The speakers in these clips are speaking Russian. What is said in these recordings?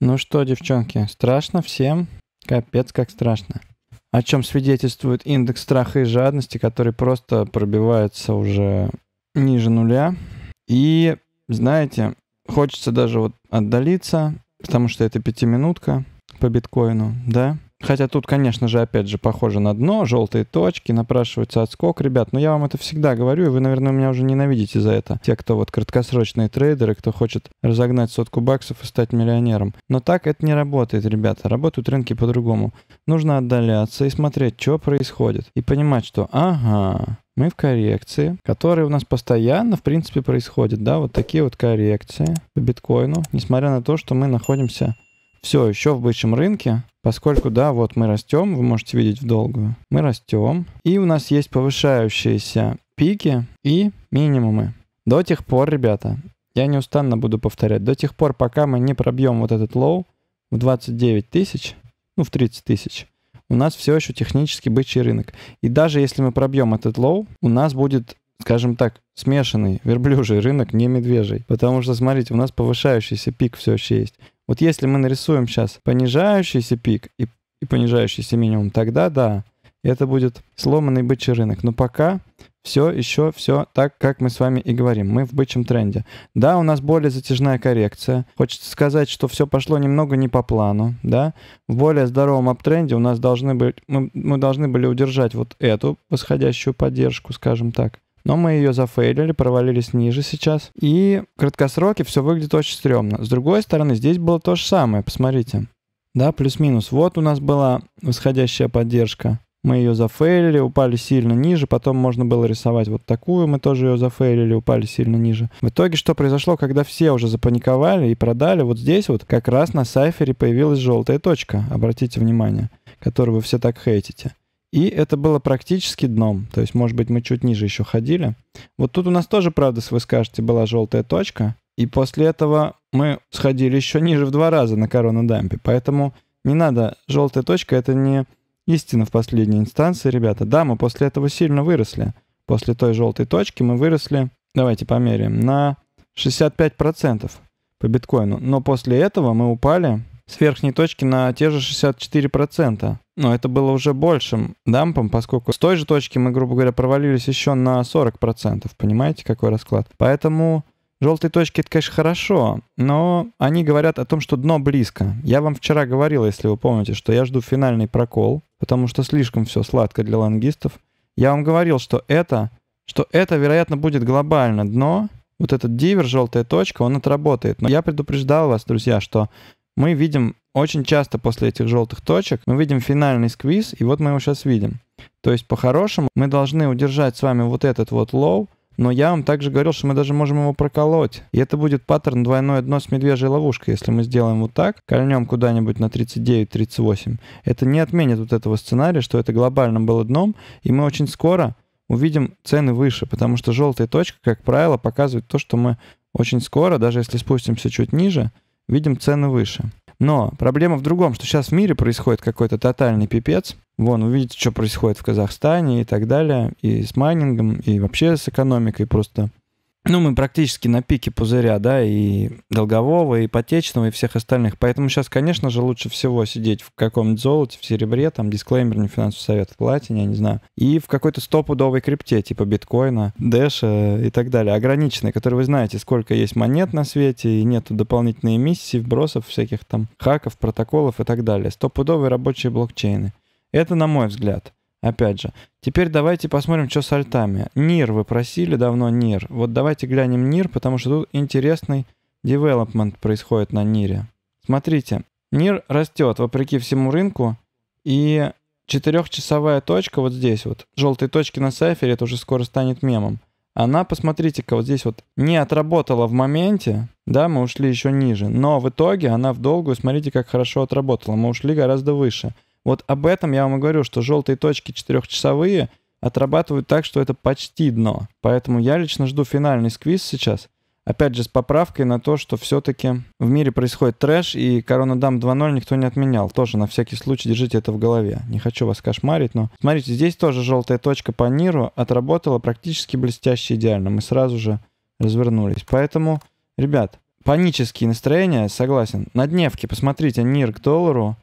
Ну что, девчонки, страшно всем? Капец, как страшно. О чем свидетельствует индекс страха и жадности, который просто пробивается уже ниже нуля. И, знаете, хочется даже вот отдалиться, потому что это пятиминутка по биткоину, да? Хотя тут, конечно же, опять же, похоже на дно, желтые точки, напрашиваются отскок. Ребят, но ну я вам это всегда говорю, и вы, наверное, меня уже ненавидите за это. Те, кто вот краткосрочные трейдеры, кто хочет разогнать сотку баксов и стать миллионером. Но так это не работает, ребята. Работают рынки по-другому. Нужно отдаляться и смотреть, что происходит. И понимать, что ага, мы в коррекции, которые у нас постоянно, в принципе, происходят, да, вот такие вот коррекции по биткоину, несмотря на то, что мы находимся все еще в бычьем рынке, Поскольку, да, вот мы растем, вы можете видеть в долгую, мы растем, и у нас есть повышающиеся пики и минимумы. До тех пор, ребята, я неустанно буду повторять, до тех пор, пока мы не пробьем вот этот лоу в 29 тысяч, ну, в 30 тысяч, у нас все еще технически бычий рынок. И даже если мы пробьем этот лоу, у нас будет скажем так, смешанный верблюжий рынок, не медвежий. Потому что, смотрите, у нас повышающийся пик все еще есть. Вот если мы нарисуем сейчас понижающийся пик и, и понижающийся минимум, тогда да, это будет сломанный бычий рынок. Но пока все еще все так, как мы с вами и говорим. Мы в бычьем тренде. Да, у нас более затяжная коррекция. Хочется сказать, что все пошло немного не по плану. Да? В более здоровом аптренде у нас должны быть, мы, мы должны были удержать вот эту восходящую поддержку, скажем так но мы ее зафейлили, провалились ниже сейчас. И в краткосроке все выглядит очень стрёмно. С другой стороны, здесь было то же самое, посмотрите. Да, плюс-минус. Вот у нас была восходящая поддержка. Мы ее зафейлили, упали сильно ниже, потом можно было рисовать вот такую, мы тоже ее зафейлили, упали сильно ниже. В итоге что произошло, когда все уже запаниковали и продали, вот здесь вот как раз на сайфере появилась желтая точка, обратите внимание, которую вы все так хейтите. И это было практически дном. То есть, может быть, мы чуть ниже еще ходили. Вот тут у нас тоже, правда, вы скажете, была желтая точка. И после этого мы сходили еще ниже в два раза на коронадампе. Поэтому не надо. Желтая точка — это не истина в последней инстанции, ребята. Да, мы после этого сильно выросли. После той желтой точки мы выросли, давайте померяем, на 65% по биткоину. Но после этого мы упали с верхней точки на те же 64%. Но это было уже большим дампом, поскольку с той же точки мы, грубо говоря, провалились еще на 40%. Понимаете, какой расклад? Поэтому Желтые точки, это, конечно, хорошо, но они говорят о том, что дно близко. Я вам вчера говорил, если вы помните, что я жду финальный прокол, потому что слишком все сладко для лонгистов. Я вам говорил, что это, что это, вероятно, будет глобально дно. Вот этот дивер, желтая точка, он отработает. Но я предупреждал вас, друзья, что мы видим очень часто после этих желтых точек, мы видим финальный сквиз, и вот мы его сейчас видим. То есть по-хорошему мы должны удержать с вами вот этот вот лоу, но я вам также говорил, что мы даже можем его проколоть. И это будет паттерн двойное дно с медвежьей ловушкой. Если мы сделаем вот так, кольнем куда-нибудь на 39-38, это не отменит вот этого сценария, что это глобально было дном, и мы очень скоро увидим цены выше, потому что желтая точка, как правило, показывает то, что мы очень скоро, даже если спустимся чуть ниже, видим цены выше. Но проблема в другом, что сейчас в мире происходит какой-то тотальный пипец. Вон, вы видите, что происходит в Казахстане и так далее, и с майнингом, и вообще с экономикой просто ну, мы практически на пике пузыря, да, и долгового, и ипотечного, и всех остальных. Поэтому сейчас, конечно же, лучше всего сидеть в каком-нибудь золоте, в серебре, там, дисклеймер, не финансовый совет, в платине, я не знаю, и в какой-то стопудовой крипте, типа биткоина, дэша и так далее, ограниченной, которой вы знаете, сколько есть монет на свете, и нету дополнительной эмиссии, вбросов всяких там хаков, протоколов и так далее. Стопудовые рабочие блокчейны. Это на мой взгляд. Опять же, теперь давайте посмотрим, что с альтами. Нир вы просили давно, Нир. Вот давайте глянем Нир, потому что тут интересный девелопмент происходит на Нире. Смотрите, Нир растет вопреки всему рынку, и четырехчасовая точка вот здесь вот, желтые точки на сайфере, это уже скоро станет мемом. Она, посмотрите-ка, вот здесь вот не отработала в моменте, да, мы ушли еще ниже, но в итоге она в долгую, смотрите, как хорошо отработала, мы ушли гораздо выше – вот об этом я вам и говорю, что желтые точки четырехчасовые отрабатывают так, что это почти дно. Поэтому я лично жду финальный сквиз сейчас. Опять же, с поправкой на то, что все-таки в мире происходит трэш, и Корона Дам 2.0 никто не отменял. Тоже на всякий случай держите это в голове. Не хочу вас кошмарить, но... Смотрите, здесь тоже желтая точка по Ниру отработала практически блестяще идеально. Мы сразу же развернулись. Поэтому, ребят, панические настроения, согласен. На дневке посмотрите Нир к доллару.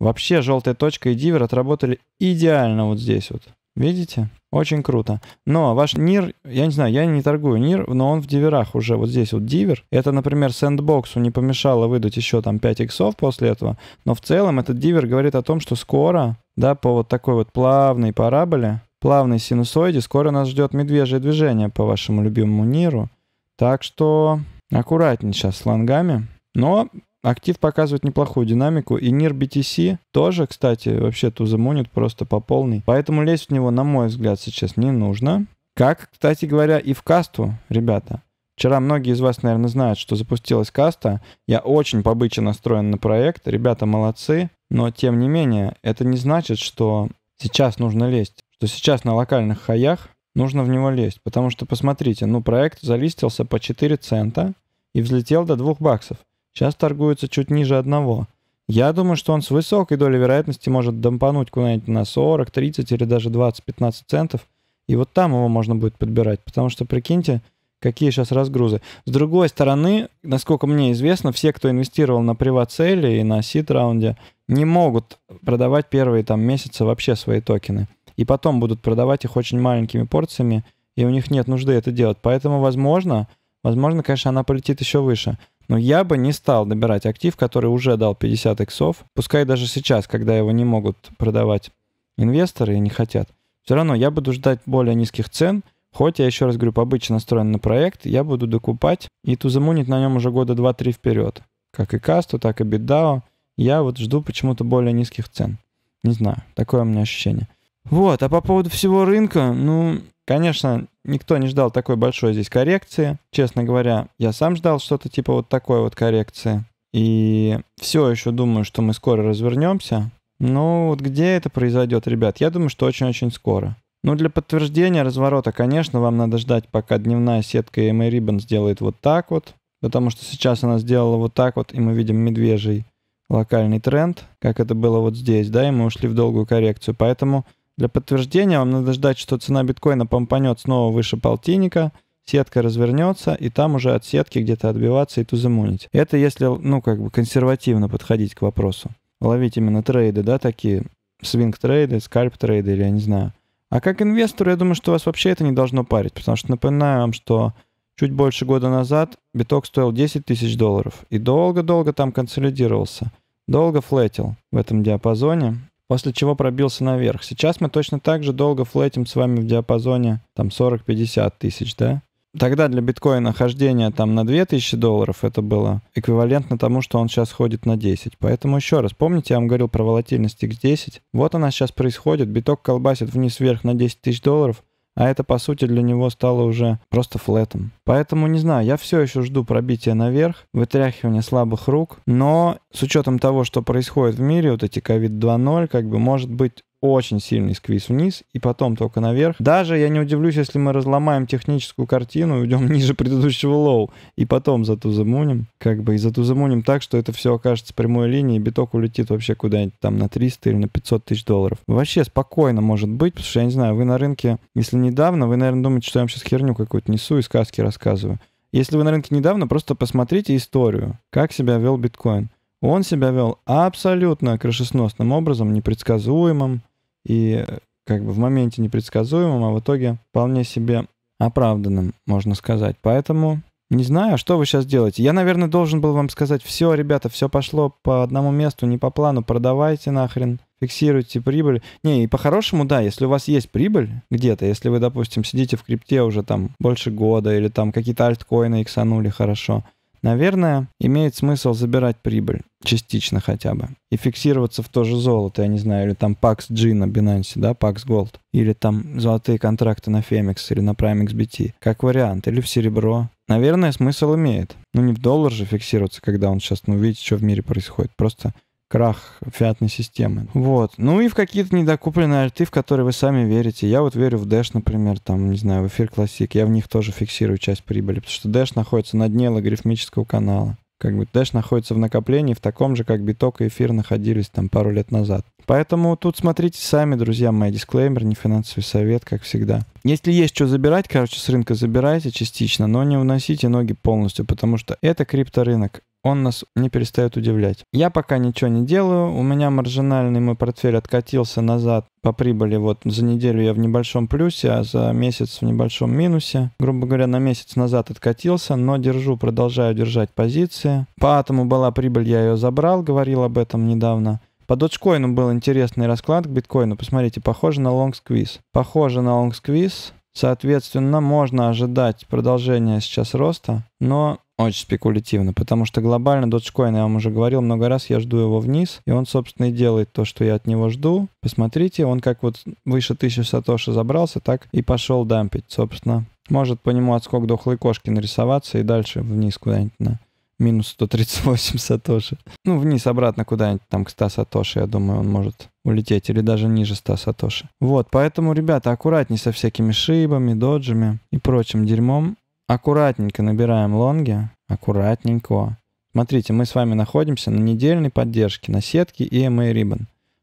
Вообще желтая точка и дивер отработали идеально вот здесь вот. Видите? Очень круто. Но ваш нир, я не знаю, я не торгую нир, но он в диверах уже. Вот здесь вот дивер. Это, например, сэндбоксу не помешало выдать еще там 5 иксов после этого. Но в целом этот дивер говорит о том, что скоро, да, по вот такой вот плавной параболе, плавной синусоиде, скоро нас ждет медвежье движение по вашему любимому ниру. Так что аккуратнее сейчас с лонгами. Но Актив показывает неплохую динамику. И NIR BTC тоже, кстати, вообще тузамонит просто по полной. Поэтому лезть в него, на мой взгляд, сейчас не нужно. Как, кстати говоря, и в касту, ребята. Вчера многие из вас, наверное, знают, что запустилась каста. Я очень побыче настроен на проект. Ребята молодцы. Но, тем не менее, это не значит, что сейчас нужно лезть. Что сейчас на локальных хаях нужно в него лезть. Потому что, посмотрите, ну, проект залистился по 4 цента и взлетел до 2 баксов. Сейчас торгуется чуть ниже одного. Я думаю, что он с высокой долей вероятности может дампануть куда-нибудь на 40, 30 или даже 20-15 центов. И вот там его можно будет подбирать. Потому что, прикиньте, какие сейчас разгрузы. С другой стороны, насколько мне известно, все, кто инвестировал на приват-цели и на сид-раунде, не могут продавать первые там месяцы вообще свои токены. И потом будут продавать их очень маленькими порциями, и у них нет нужды это делать. Поэтому, возможно, возможно, конечно, она полетит еще выше. Но я бы не стал набирать актив, который уже дал 50 иксов. Пускай даже сейчас, когда его не могут продавать инвесторы и не хотят. Все равно я буду ждать более низких цен, хоть я еще раз говорю, обычно настроен на проект, я буду докупать и тузамунить на нем уже года 2-3 вперед. Как и касту, так и битдао. Я вот жду почему-то более низких цен. Не знаю, такое у меня ощущение. Вот, а по поводу всего рынка, ну, конечно, Никто не ждал такой большой здесь коррекции. Честно говоря, я сам ждал что-то типа вот такой вот коррекции. И все еще думаю, что мы скоро развернемся. Ну вот где это произойдет, ребят? Я думаю, что очень-очень скоро. Ну, для подтверждения разворота, конечно, вам надо ждать, пока дневная сетка EMA Ribbon сделает вот так вот. Потому что сейчас она сделала вот так вот, и мы видим медвежий локальный тренд, как это было вот здесь, да, и мы ушли в долгую коррекцию. Поэтому для подтверждения вам надо ждать, что цена биткоина помпанет снова выше полтинника, сетка развернется, и там уже от сетки где-то отбиваться и тузамунить. Это если, ну, как бы консервативно подходить к вопросу. Ловить именно трейды, да, такие свинг-трейды, скальп-трейды или я не знаю. А как инвестор, я думаю, что вас вообще это не должно парить, потому что напоминаю вам, что чуть больше года назад биток стоил 10 тысяч долларов и долго-долго там консолидировался. Долго флетил в этом диапазоне, после чего пробился наверх. Сейчас мы точно так же долго флетим с вами в диапазоне там 40-50 тысяч, да? Тогда для биткоина хождение там на 2000 долларов это было эквивалентно тому, что он сейчас ходит на 10. Поэтому еще раз, помните, я вам говорил про волатильность X10? Вот она сейчас происходит, биток колбасит вниз-вверх на 10 тысяч долларов, а это, по сути, для него стало уже просто флетом. Поэтому, не знаю, я все еще жду пробития наверх, вытряхивания слабых рук, но с учетом того, что происходит в мире, вот эти COVID-2.0, как бы, может быть, очень сильный сквиз вниз и потом только наверх. Даже я не удивлюсь, если мы разломаем техническую картину и уйдем ниже предыдущего лоу и потом за замуним как бы и за замуним так, что это все окажется прямой линией и биток улетит вообще куда-нибудь там на 300 или на 500 тысяч долларов. Вообще спокойно может быть, потому что я не знаю, вы на рынке, если недавно, вы, наверное, думаете, что я вам сейчас херню какую-то несу и сказки рассказываю. Если вы на рынке недавно, просто посмотрите историю, как себя вел биткоин. Он себя вел абсолютно крышесносным образом, непредсказуемым, и как бы в моменте непредсказуемым, а в итоге вполне себе оправданным, можно сказать. Поэтому не знаю, что вы сейчас делаете. Я, наверное, должен был вам сказать, все, ребята, все пошло по одному месту, не по плану, продавайте нахрен, фиксируйте прибыль. Не, и по-хорошему, да, если у вас есть прибыль где-то, если вы, допустим, сидите в крипте уже там больше года или там какие-то альткоины иксанули хорошо – Наверное, имеет смысл забирать прибыль, частично хотя бы, и фиксироваться в то же золото, я не знаю, или там Pax G на Binance, да, Pax Gold, или там золотые контракты на Femex или на Prime XBT, как вариант, или в серебро. Наверное, смысл имеет. Ну не в доллар же фиксироваться, когда он сейчас, ну видите, что в мире происходит, просто крах фиатной системы. Вот. Ну и в какие-то недокупленные арты, в которые вы сами верите. Я вот верю в Dash, например, там, не знаю, в эфир классик. Я в них тоже фиксирую часть прибыли, потому что Dash находится на дне логарифмического канала. Как бы Dash находится в накоплении в таком же, как биток и эфир находились там пару лет назад. Поэтому тут смотрите сами, друзья мои, дисклеймер, не финансовый совет, как всегда. Если есть что забирать, короче, с рынка забирайте частично, но не уносите ноги полностью, потому что это крипторынок, он нас не перестает удивлять. Я пока ничего не делаю, у меня маржинальный мой портфель откатился назад по прибыли, вот за неделю я в небольшом плюсе, а за месяц в небольшом минусе. Грубо говоря, на месяц назад откатился, но держу, продолжаю держать позиции. По атому была прибыль, я ее забрал, говорил об этом недавно. По доджкоину был интересный расклад к биткоину. Посмотрите, похоже на лонг-сквиз. Похоже на лонг-сквиз. Соответственно, можно ожидать продолжения сейчас роста, но очень спекулятивно, потому что глобально Dogecoin, я вам уже говорил много раз, я жду его вниз, и он, собственно, и делает то, что я от него жду. Посмотрите, он как вот выше 1000 сатоши забрался, так и пошел дампить, собственно. Может по нему отскок дохлой кошки нарисоваться и дальше вниз куда-нибудь на минус 138 сатоши. Ну, вниз, обратно куда-нибудь, там, к 100 сатоши, я думаю, он может улететь, или даже ниже 100 сатоши. Вот, поэтому, ребята, аккуратней со всякими шибами, доджами и прочим дерьмом. Аккуратненько набираем лонги, аккуратненько. Смотрите, мы с вами находимся на недельной поддержке на сетке EMA эм Ribbon.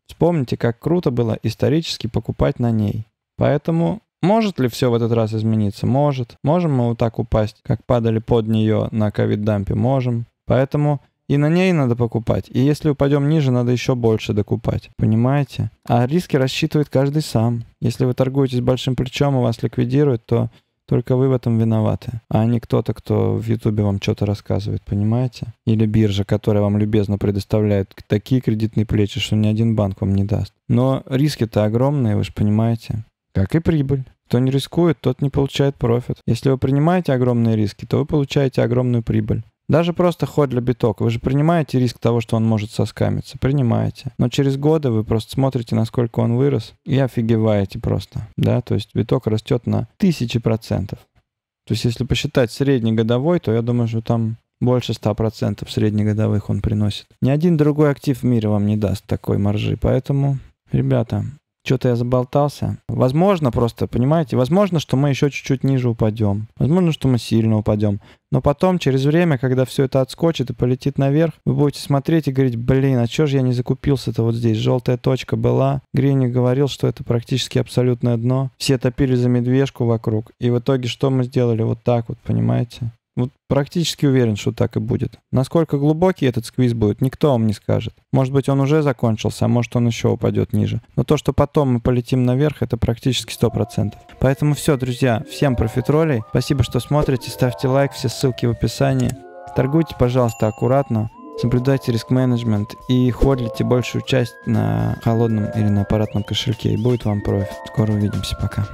Вспомните, как круто было исторически покупать на ней. Поэтому может ли все в этот раз измениться? Может. Можем мы вот так упасть, как падали под нее на ковид-дампе? Можем. Поэтому и на ней надо покупать. И если упадем ниже, надо еще больше докупать. Понимаете? А риски рассчитывает каждый сам. Если вы торгуетесь большим плечом и вас ликвидируют, то только вы в этом виноваты, а не кто-то, кто в Ютубе вам что-то рассказывает, понимаете? Или биржа, которая вам любезно предоставляет такие кредитные плечи, что ни один банк вам не даст. Но риски-то огромные, вы же понимаете. Как и прибыль. Кто не рискует, тот не получает профит. Если вы принимаете огромные риски, то вы получаете огромную прибыль. Даже просто ход для биток. Вы же принимаете риск того, что он может соскамиться. Принимаете. Но через годы вы просто смотрите, насколько он вырос, и офигеваете просто. Да, то есть биток растет на тысячи процентов. То есть если посчитать среднегодовой, то я думаю, что там больше 100% среднегодовых он приносит. Ни один другой актив в мире вам не даст такой маржи. Поэтому, ребята, что-то я заболтался. Возможно, просто, понимаете, возможно, что мы еще чуть-чуть ниже упадем. Возможно, что мы сильно упадем. Но потом, через время, когда все это отскочит и полетит наверх, вы будете смотреть и говорить, блин, а чё же я не закупился-то вот здесь? Желтая точка была. Гриник говорил, что это практически абсолютное дно. Все топили за медвежку вокруг. И в итоге что мы сделали? Вот так вот, понимаете? Вот практически уверен, что так и будет. Насколько глубокий этот сквиз будет, никто вам не скажет. Может быть, он уже закончился, а может, он еще упадет ниже. Но то, что потом мы полетим наверх, это практически 100%. Поэтому все, друзья, всем профитролей. Спасибо, что смотрите, ставьте лайк, все ссылки в описании. Торгуйте, пожалуйста, аккуратно. Соблюдайте риск-менеджмент и ходите большую часть на холодном или на аппаратном кошельке, и будет вам профит. Скоро увидимся, пока.